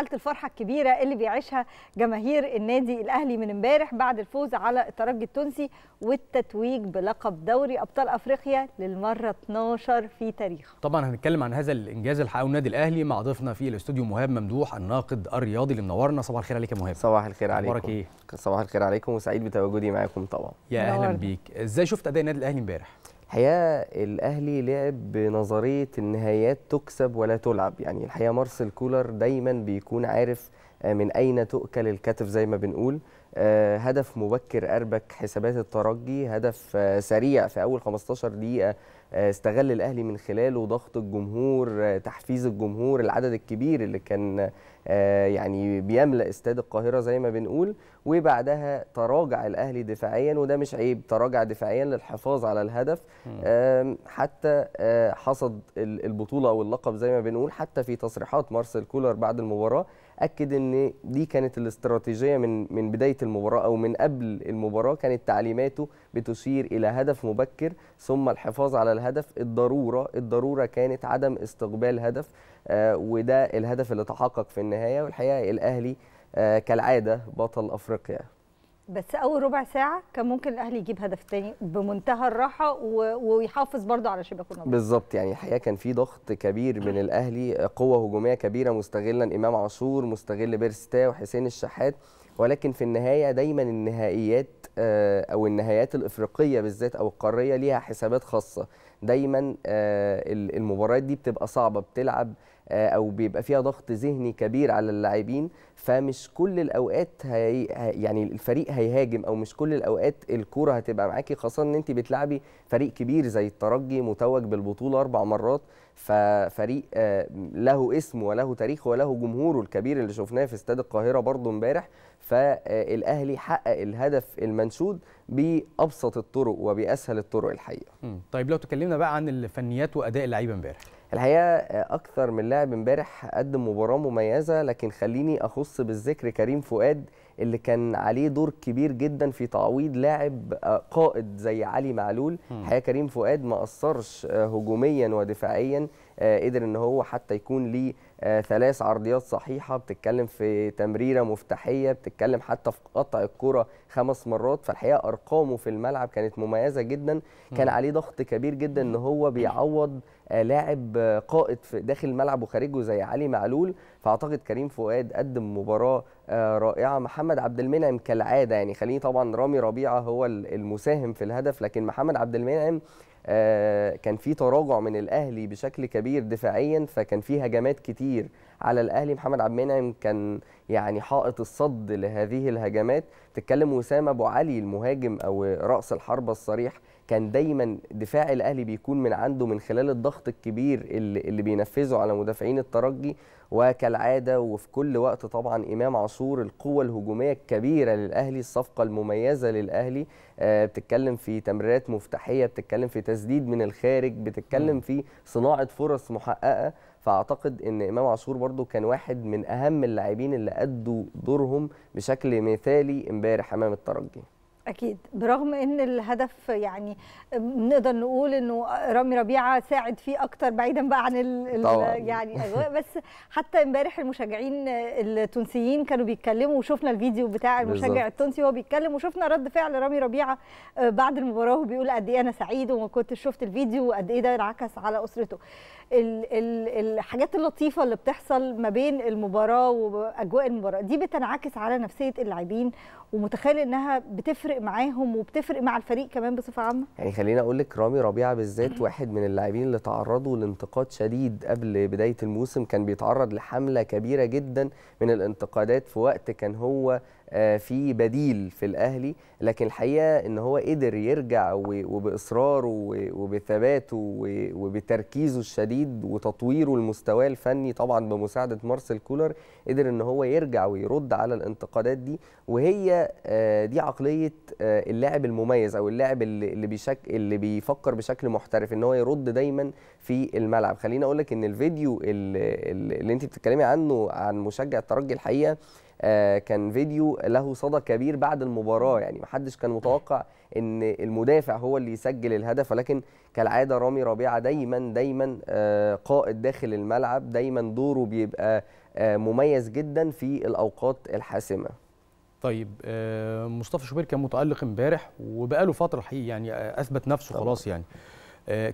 حاله الفرحه الكبيره اللي بيعيشها جماهير النادي الاهلي من امبارح بعد الفوز على الترجي التونسي والتتويج بلقب دوري ابطال افريقيا للمره 12 في تاريخه. طبعا هنتكلم عن هذا الانجاز اللي حققه النادي الاهلي مع ضيفنا في الاستوديو مهاب ممدوح الناقد الرياضي اللي منورنا صباح الخير عليك يا مهاب. صباح الخير عليكم. اخبارك ايه؟ صباح الخير عليكم وسعيد بتواجدي معاكم طبعا. يا اهلا بيك، ازاي شفت اداء النادي الاهلي امبارح؟ الحقيقه الاهلي لعب بنظريه النهايات تكسب ولا تلعب يعني الحقيقه مارسيل كولر دايما بيكون عارف آه، من أين تؤكل الكتف زي ما بنقول آه، هدف مبكر أربك حسابات الترجي هدف آه، سريع في أول 15 دقيقة استغل الأهلي من خلاله ضغط الجمهور تحفيز الجمهور العدد الكبير اللي كان يعني بيملأ استاد القاهرة زي ما بنقول وبعدها تراجع الأهلي دفاعيا وده مش عيب تراجع دفاعيا للحفاظ على الهدف حتى حصد البطولة أو اللقب زي ما بنقول حتى في تصريحات مارسيل كولر بعد المباراة اكد ان دي كانت الاستراتيجيه من من بدايه المباراه او من قبل المباراه كانت تعليماته بتشير الى هدف مبكر ثم الحفاظ على الهدف الضروره الضروره كانت عدم استقبال هدف آه وده الهدف اللي تحقق في النهايه والحقيقه الاهلي آه كالعاده بطل افريقيا بس اول ربع ساعه كان ممكن الاهلي يجيب هدف تاني بمنتهى الراحه ويحافظ برده على شباك النظر بالظبط يعني الحقيقه كان في ضغط كبير من الاهلي قوه هجوميه كبيره مستغلا امام عاشور مستغل بيرستا وحسين الشحات ولكن في النهايه دايما النهائيات آه، او النهائيات الافريقيه بالذات او القاريه ليها حسابات خاصه دايما آه، المباريات دي بتبقى صعبه بتلعب آه، او بيبقى فيها ضغط ذهني كبير على اللاعبين فمش كل الاوقات هي يعني الفريق هيهاجم او مش كل الاوقات الكوره هتبقى معاكي خاصه ان انت بتلعبي فريق كبير زي الترجي متوج بالبطوله اربع مرات ففريق آه، له اسم وله تاريخ وله جمهوره الكبير اللي شفناه في استاد القاهره برضه امبارح فالاهلي حقق الهدف المنشود بابسط الطرق وباسهل الطرق الحقيقه. طيب لو تكلمنا بقى عن الفنيات واداء اللعيبه امبارح. الحقيقه آه، اكثر من لاعب امبارح قدم مباراه مميزه لكن خليني اخص بالذكر كريم فؤاد اللي كان عليه دور كبير جدا في تعويض لاعب آه، قائد زي علي معلول الحقيقه كريم فؤاد ما قصرش آه، هجوميا ودفاعيا قدر ان هو حتى يكون ليه آه، ثلاث عرضيات صحيحه بتتكلم في تمريره مفتاحيه بتتكلم حتى في قطع الكره خمس مرات فالحقيقه ارقامه في الملعب كانت مميزه جدا كان عليه ضغط كبير جدا ان هو بيعوض آه، لاعب آه، قائد في داخل الملعب وخارجه زي علي معلول فاعتقد كريم فؤاد قدم مباراه رائعه محمد عبد المنعم كالعاده يعني خليني طبعا رامي ربيعه هو المساهم في الهدف لكن محمد عبد المنعم آه، كان في تراجع من الاهلي بشكل كبير دفاعيا فكان في هجمات كتير على الاهلي محمد عبد المنعم كان يعني حائط الصد لهذه الهجمات تتكلم وسام ابو علي المهاجم او راس الحربه الصريح كان دايما دفاع الاهلي بيكون من عنده من خلال الضغط الكبير اللي, اللي بينفذه على مدافعين الترجي وكالعاده وفي كل وقت طبعا امام عاشور القوه الهجوميه الكبيره للاهلي الصفقه المميزه للاهلي آه بتتكلم في تمريرات مفتاحيه بتتكلم في تسديد من الخارج بتتكلم في صناعه فرص محققه فاعتقد ان امام عاشور برده كان واحد من اهم اللاعبين اللي ادوا دورهم بشكل مثالي امبارح امام الترجي اكيد برغم ان الهدف يعني نقدر نقول انه رامي ربيعه ساعد فيه اكتر بعيدا بقى عن الـ طبعا. يعني الاجواء بس حتى امبارح المشجعين التونسيين كانوا بيتكلموا وشفنا الفيديو بتاع المشجع بالزبط. التونسي وهو بيتكلم وشفنا رد فعل رامي ربيعه آه، بعد المباراه وبيقول قد ايه انا سعيد وما كنتش شفت الفيديو وقد ايه ده انعكس على اسرته الـ الـ الحاجات اللطيفه اللي بتحصل ما بين المباراه واجواء المباراه دي بتنعكس على نفسيه اللاعبين ومتخيل انها بتفرق معاهم وبتفرق مع الفريق كمان بصفه عامه يعني خليني اقول لك رامي ربيعه بالذات واحد من اللاعبين اللي تعرضوا لانتقاد شديد قبل بدايه الموسم كان بيتعرض لحمله كبيره جدا من الانتقادات في وقت كان هو آه، في بديل في الاهلي لكن الحقيقه ان هو قدر يرجع وباصراره وبثباته وبتركيزه الشديد وتطويره المستوى الفني طبعا بمساعده مارسيل كولر قدر ان هو يرجع ويرد على الانتقادات دي وهي آه، دي عقليه آه، اللاعب المميز او اللاعب اللي بيشك اللي بيفكر بشكل محترف ان هو يرد دايما في الملعب خليني اقول لك ان الفيديو اللي, اللي انت بتتكلمي عنه عن مشجع الترجي الحقيقه آه، كان فيديو له صدى كبير بعد المباراه يعني ما حدش كان متوقع ان المدافع هو اللي يسجل الهدف ولكن كالعاده رامي ربيعه دايما دايما آه، قائد داخل الملعب دايما دوره بيبقى آه، مميز جدا في الاوقات الحاسمه طيب مصطفى شوبير كان متالق امبارح وبقاله فتره حقيقي يعني اثبت نفسه طبعا. خلاص يعني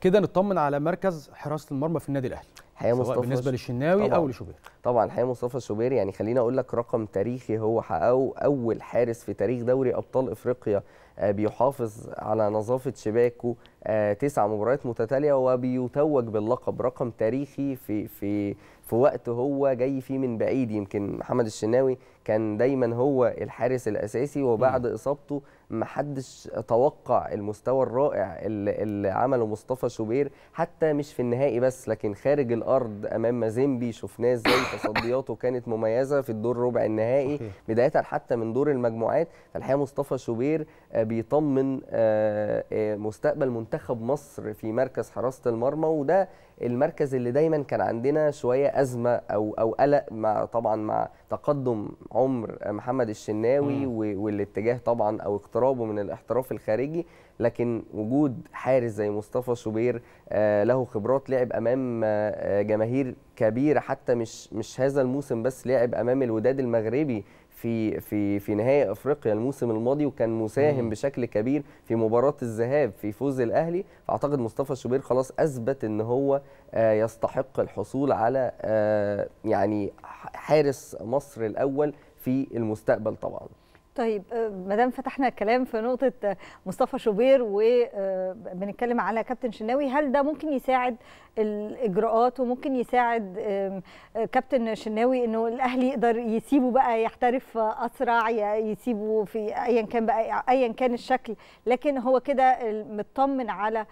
كده نطمن على مركز حراسه المرمى في النادي الاهلي حقيقه مصطفى بالنسبه للشناوي طبعًا. او لشوبير طبعا حقيقه مصطفى شوبير يعني خليني اقول لك رقم تاريخي هو حققه اول حارس في تاريخ دوري ابطال افريقيا آه، بيحافظ على نظافه شباكه آه، تسع مباريات متتاليه وبيتوج باللقب رقم تاريخي في في في وقت هو جاي فيه من بعيد يمكن محمد الشناوي كان دايما هو الحارس الاساسي وبعد اصابته محدش توقع المستوى الرائع اللي عمله مصطفى شوبير حتى مش في النهائي بس لكن خارج الارض امام مازيمبي شفناه ازاي تصدياته كانت مميزه في الدور ربع النهائي بدايه حتى من دور المجموعات فالحقيقه مصطفى شوبير آه، بيطمن آه، آه، مستقبل منتخب مصر في مركز حراسه المرمى وده المركز اللي دايما كان عندنا شويه ازمه او او قلق مع طبعا مع تقدم عمر محمد الشناوي والاتجاه طبعا او اقترابه من الاحتراف الخارجي لكن وجود حارس زي مصطفى شوبير آه، له خبرات لعب امام جماهير كبيره حتى مش مش هذا الموسم بس لعب امام الوداد المغربي في في في نهائي افريقيا الموسم الماضي وكان مساهم بشكل كبير في مباراه الذهاب في فوز الاهلي فاعتقد مصطفى شوبير خلاص اثبت ان هو آه، يستحق الحصول على آه، يعني حارس مصر الاول في المستقبل طبعا طيب آه، ما دام فتحنا الكلام في نقطه آه، مصطفى شوبير وبنتكلم آه، على كابتن شناوي هل ده ممكن يساعد الاجراءات وممكن يساعد كابتن شناوي انه الاهلي يقدر يسيبه بقى يحترف اسرع يسيبه في ايا كان بقى ايا كان الشكل لكن هو كده مطمن على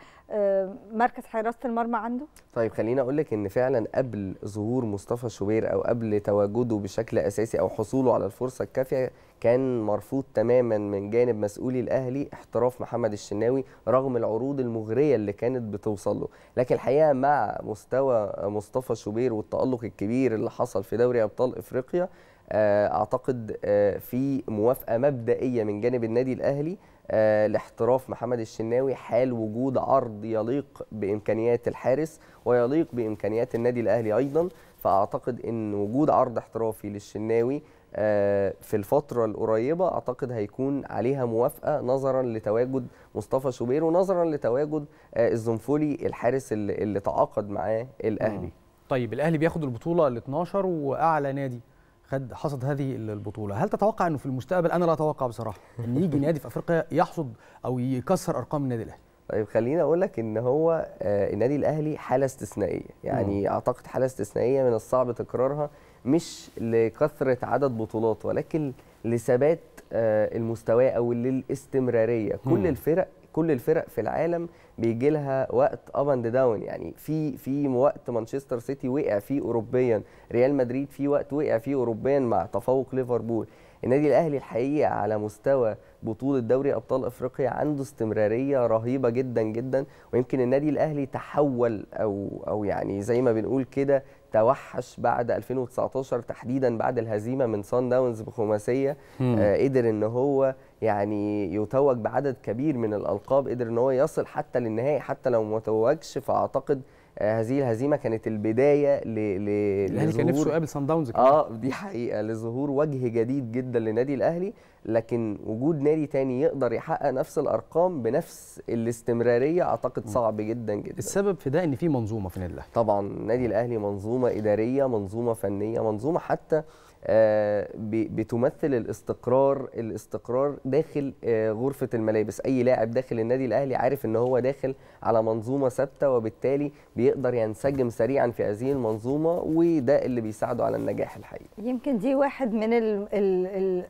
مركز حراسه المرمى عنده طيب خليني اقول لك ان فعلا قبل ظهور مصطفى شوبير او قبل تواجده بشكل اساسي او حصوله على الفرصه الكافيه كان مرفوض تماما من جانب مسؤولي الاهلي احتراف محمد الشناوي رغم العروض المغريه اللي كانت بتوصل له لكن الحقيقه مع مستوى مصطفى شوبير والتالق الكبير اللي حصل في دوري ابطال افريقيا آه، اعتقد آه، في موافقه مبدئيه من جانب النادي الاهلي آه، لاحتراف محمد الشناوي حال وجود عرض يليق بامكانيات الحارس ويليق بامكانيات النادي الاهلي ايضا فاعتقد ان وجود عرض احترافي للشناوي آه، في الفترة القريبة أعتقد هيكون عليها موافقة نظرا لتواجد مصطفى شوبير ونظرا لتواجد آه، الزنفولي الحارس اللي تعاقد معاه الأهلي طيب الأهلي بياخد البطولة ال 12 وأعلى نادي خد حصد هذه البطوله هل تتوقع انه في المستقبل انا لا اتوقع بصراحه ان يجي نادي في افريقيا يحصد او يكسر ارقام النادي الاهلي طيب خليني اقول لك ان هو آه، النادي الاهلي حاله استثنائيه يعني اعتقد حاله استثنائيه من الصعب تكرارها مش لكثره عدد بطولات ولكن لثبات آه، المستوى او للاستمراريه كل الفرق كل الفرق في العالم بيجي لها وقت اب اند داون يعني في في وقت مانشستر سيتي وقع فيه اوروبيا ريال مدريد في وقت وقع فيه اوروبيا مع تفوق ليفربول النادي الاهلي الحقيقه على مستوى بطوله دوري ابطال افريقيا عنده استمراريه رهيبه جدا جدا ويمكن النادي الاهلي تحول او او يعني زي ما بنقول كده توحش بعد 2019 تحديدا بعد الهزيمه من سان داونز بخماسيه آه قدر ان هو يعني يتوج بعدد كبير من الالقاب قدر ان هو يصل حتى للنهائي حتى لو ما توجش فاعتقد آه، هذه الهزيمه كانت البدايه ل ل الاهلي يعني كان نفسه يقابل سان داونز اه دي حقيقه لظهور وجه جديد جدا لنادي الاهلي لكن وجود نادي تاني يقدر يحقق نفس الارقام بنفس الاستمراريه اعتقد صعب جدا جدا السبب في ده ان في منظومه في النادي الاهلي طبعا النادي الاهلي منظومه اداريه منظومه فنيه منظومه حتى آه، بتمثل الاستقرار الاستقرار داخل آه، غرفه الملابس اي لاعب داخل النادي الاهلي عارف ان هو داخل على منظومه ثابته وبالتالي بيقدر ينسجم سريعا في هذه المنظومه وده اللي بيساعده على النجاح الحقيقي يمكن دي واحد من الـ الـ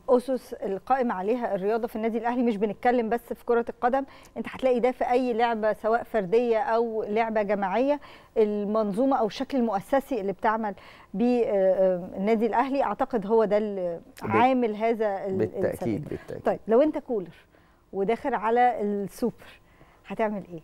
الاسس القائم عليها الرياضه في النادي الاهلي مش بنتكلم بس في كره القدم انت هتلاقي ده في اي لعبه سواء فرديه او لعبه جماعيه المنظومه او الشكل المؤسسي اللي بتعمل بيه آه، النادي الاهلي اعتقد هو ده اللي عامل هذا بالتاكيد طيب، بالتاكيد طيب لو انت كولر وداخل على السوبر هتعمل ايه؟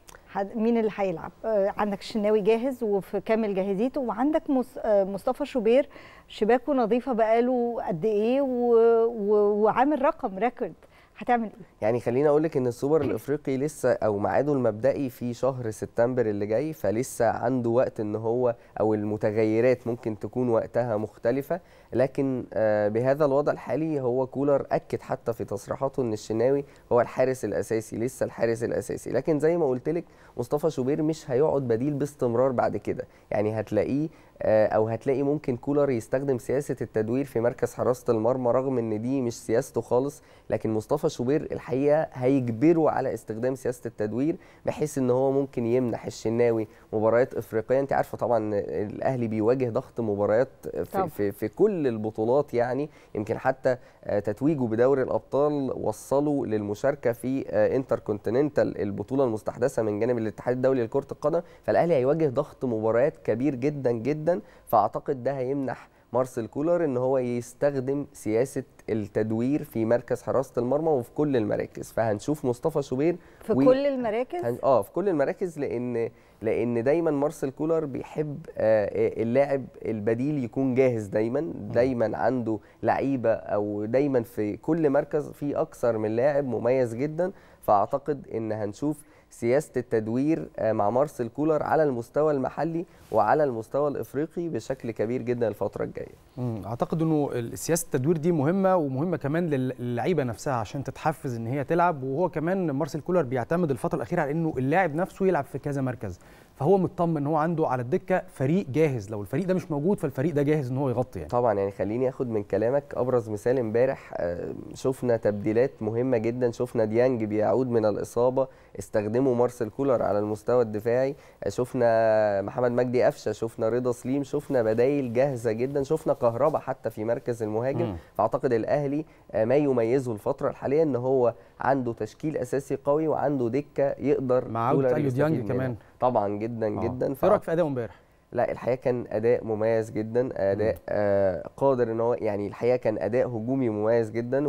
مين اللي هيلعب؟ آه، عندك الشناوي جاهز وفي كامل جاهزيته وعندك آه، مصطفى شوبير شباكه نظيفه بقاله قد ايه وعامل رقم ريكورد هتعمل ايه؟ يعني خليني اقول لك ان السوبر الافريقي لسه او ميعاده المبدئي في شهر سبتمبر اللي جاي فلسه عنده وقت ان هو او المتغيرات ممكن تكون وقتها مختلفه لكن آه، بهذا الوضع الحالي هو كولر اكد حتى في تصريحاته ان الشناوي هو الحارس الاساسي لسه الحارس الاساسي لكن زي ما قلت لك مصطفى شوبير مش هيقعد بديل باستمرار بعد كده يعني هتلاقيه آه، او هتلاقي ممكن كولر يستخدم سياسه التدوير في مركز حراسه المرمى رغم ان دي مش سياسته خالص لكن مصطفى شوبير الحقيقه هيجبره على استخدام سياسه التدوير بحيث ان هو ممكن يمنح الشناوي مباريات افريقيه انت عارفه طبعا الاهلي بيواجه ضغط مباريات آه، في, في, في كل كل البطولات يعني يمكن حتى آه، تتويجه بدوري الابطال وصله للمشاركه في انتر آه، كونتيننتال البطوله المستحدثه من جانب الاتحاد الدولي لكره القدم فالاهلي هيواجه ضغط مباريات كبير جدا جدا فاعتقد ده هيمنح مارسيل كولر ان هو يستخدم سياسه التدوير في مركز حراسه المرمى وفي كل المراكز فهنشوف مصطفى شوبير في و... كل المراكز هن... اه في كل المراكز لان لان دايما مارسيل كولر بيحب آه, آه، اللاعب البديل يكون جاهز دايما دايما عنده لعيبه او دايما في كل مركز في اكثر من لاعب مميز جدا فاعتقد ان هنشوف سياسه التدوير آه، مع مارسيل كولر على المستوى المحلي وعلى المستوى الافريقي بشكل كبير جدا الفتره الجايه. اعتقد انه سياسه التدوير دي مهمه ومهمه كمان للعيبه نفسها عشان تتحفز ان هي تلعب وهو كمان مارسيل كولر بيعتمد الفتره الاخيره على انه اللاعب نفسه يلعب في كذا مركز فهو مطمن ان هو عنده على الدكه فريق جاهز لو الفريق ده مش موجود فالفريق ده جاهز ان هو يغطي يعني. طبعا يعني خليني اخد من كلامك ابرز مثال امبارح آه، شفنا تبديلات مهمه جدا شفنا ديانج بيعود من الاصابه استخدموا مارسل كولر على المستوى الدفاعي شفنا محمد مجدي قفشه شفنا رضا سليم شفنا بدايل جاهزه جدا شفنا كهربا حتى في مركز المهاجم فاعتقد الاهلي آه، ما يميزه الفتره الحاليه ان هو عنده تشكيل اساسي قوي وعنده دكه يقدر مع عوده ديانج كمان طبعا جدا آه. جدا ايه رايك في اداؤه امبارح؟ لا الحقيقه كان اداء مميز جدا اداء آه قادر ان هو يعني الحقيقه كان اداء هجومي مميز جدا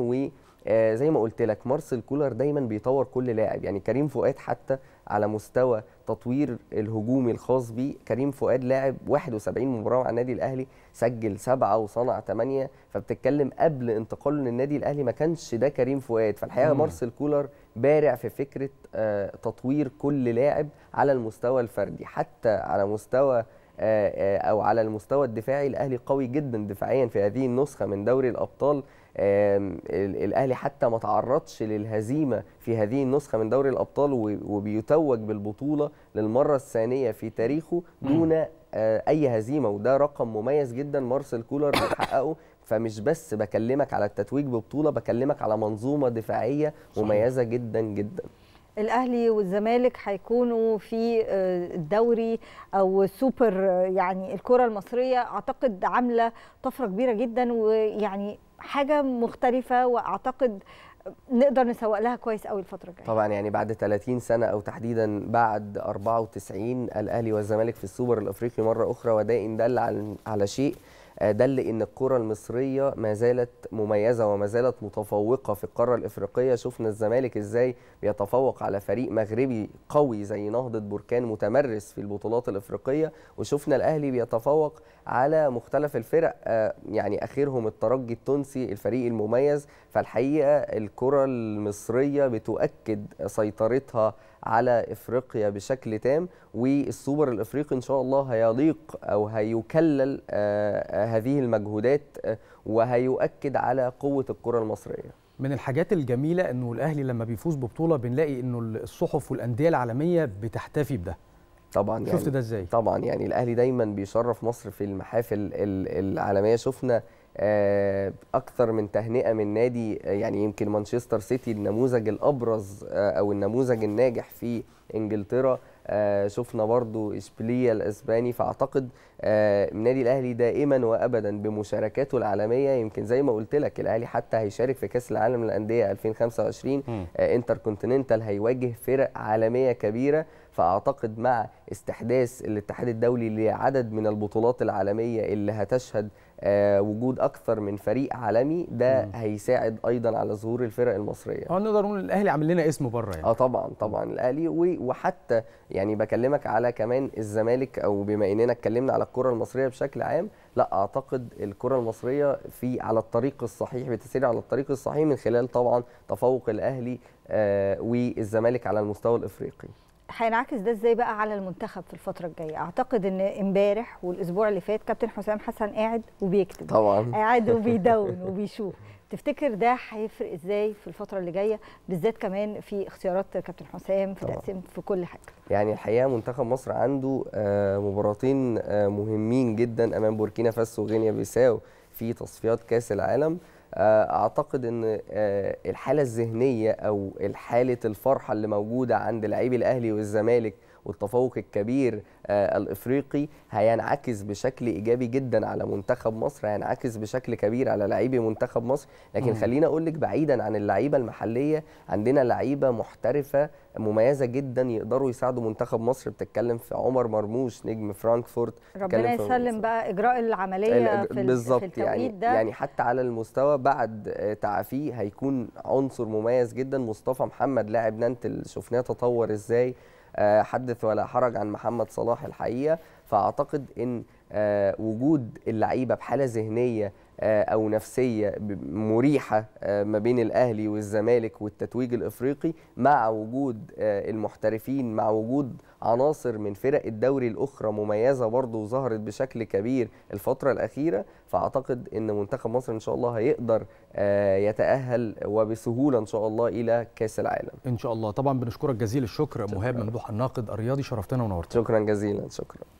آه، زي ما قلت لك مارسيل كولر دايما بيطور كل لاعب يعني كريم فؤاد حتى على مستوى تطوير الهجومي الخاص بيه كريم فؤاد لاعب 71 مباراه مع النادي الاهلي سجل سبعه وصنع ثمانيه فبتتكلم قبل انتقاله للنادي الاهلي ما كانش ده كريم فؤاد فالحقيقه مارسيل كولر بارع في فكره آه، تطوير كل لاعب على المستوى الفردي حتى على مستوى آه، او على المستوى الدفاعي الاهلي قوي جدا دفاعيا في هذه النسخه من دوري الابطال الاهلي حتى ما تعرضش للهزيمه في هذه النسخه من دوري الابطال وبيتوج بالبطوله للمره الثانيه في تاريخه دون آه، اي هزيمه وده رقم مميز جدا مارسيل كولر بيحققه فمش بس بكلمك على التتويج ببطوله بكلمك على منظومه دفاعيه مميزه جدا جدا الاهلي والزمالك هيكونوا في آه، الدوري او سوبر يعني الكره المصريه اعتقد عامله طفره كبيره جدا ويعني حاجه مختلفه واعتقد نقدر نسوق لها كويس قوي الفتره الجايه طبعا يعني بعد 30 سنه او تحديدا بعد 94 الاهلي والزمالك في السوبر الافريقي مره اخرى وده ان دل على شيء آه، دل ان الكره المصريه ما زالت مميزه وما زالت متفوقه في القاره الافريقيه شفنا الزمالك ازاي بيتفوق على فريق مغربي قوي زي نهضه بركان متمرس في البطولات الافريقيه وشفنا الاهلي بيتفوق على مختلف الفرق آه، يعني اخرهم الترجي التونسي الفريق المميز فالحقيقه الكره المصريه بتؤكد سيطرتها على افريقيا بشكل تام والسوبر الافريقي ان شاء الله هيضيق او هيكلل آه، آه، هذه المجهودات آه، وهيؤكد على قوه الكره المصريه من الحاجات الجميله انه الاهلي لما بيفوز ببطوله بنلاقي انه الصحف والانديه العالميه بتحتفي بده طبعا شفت يعني ده ازاي طبعا يعني الاهلي دايما بيشرف مصر في المحافل العالميه شفنا آه، اكثر من تهنئه من نادي آه، يعني يمكن مانشستر سيتي النموذج الابرز آه، او النموذج الناجح في انجلترا شفنا برضو اشبيليه الاسباني فاعتقد النادي آه، الاهلي دائما وابدا بمشاركاته العالميه يمكن زي ما قلت لك الاهلي حتى هيشارك في كاس العالم للانديه 2025 آه، انتر كونتيننتال هيواجه فرق عالميه كبيره فاعتقد مع استحداث الاتحاد الدولي لعدد من البطولات العالميه اللي هتشهد آه وجود اكثر من فريق عالمي ده مم. هيساعد ايضا على ظهور الفرق المصريه اه نقدر نقول الاهلي عامل لنا اسم بره يعني اه طبعا طبعا الاهلي وحتى يعني بكلمك على كمان الزمالك او بما اننا اتكلمنا على الكره المصريه بشكل عام لا اعتقد الكره المصريه في على الطريق الصحيح بتسير على الطريق الصحيح من خلال طبعا تفوق الاهلي آه، والزمالك على المستوى الافريقي هينعكس ده ازاي بقى على المنتخب في الفتره الجايه اعتقد ان امبارح والاسبوع اللي فات كابتن حسام حسن قاعد وبيكتب طبعا قاعد وبيدون وبيشوف تفتكر ده هيفرق ازاي في الفتره اللي جايه بالذات كمان في اختيارات كابتن حسام في تقسيم في كل حاجه يعني الحقيقه منتخب مصر عنده آه، مباراتين آه، مهمين جدا امام بوركينا فاسو وغينيا بيساو في تصفيات كاس العالم آه، اعتقد ان الحاله الذهنيه او حاله الفرحه اللي موجوده عند لاعبي الاهلي والزمالك والتفوق الكبير آه، الافريقي هينعكس بشكل ايجابي جدا على منتخب مصر هينعكس بشكل كبير على لعيبي منتخب مصر لكن خلينا اقول لك بعيدا عن اللعيبه المحليه عندنا لعيبه محترفه مميزه جدا يقدروا يساعدوا منتخب مصر بتتكلم في عمر مرموش نجم فرانكفورت ربنا يسلم بقى اجراء العمليه في بالظبط يعني ده. يعني حتى على المستوى بعد آه، تعافيه هيكون عنصر مميز جدا مصطفى محمد لاعب نانت شفناه تطور ازاي حدث ولا حرج عن محمد صلاح الحقيقه فاعتقد ان آه، وجود اللعيبه بحاله ذهنيه آه، او نفسيه مريحه آه، ما بين الاهلي والزمالك والتتويج الافريقي مع وجود المحترفين مع وجود عناصر من فرق الدوري الاخرى مميزه برضه وظهرت بشكل كبير الفتره الاخيره فاعتقد ان منتخب مصر ان شاء الله هيقدر يتاهل وبسهوله ان شاء الله الى كاس العالم ان شاء الله طبعا بنشكرك جزيل الشكر مهاب ممدوح الناقد الرياضي شرفتنا ونورتنا شكرا جزيلا شكرا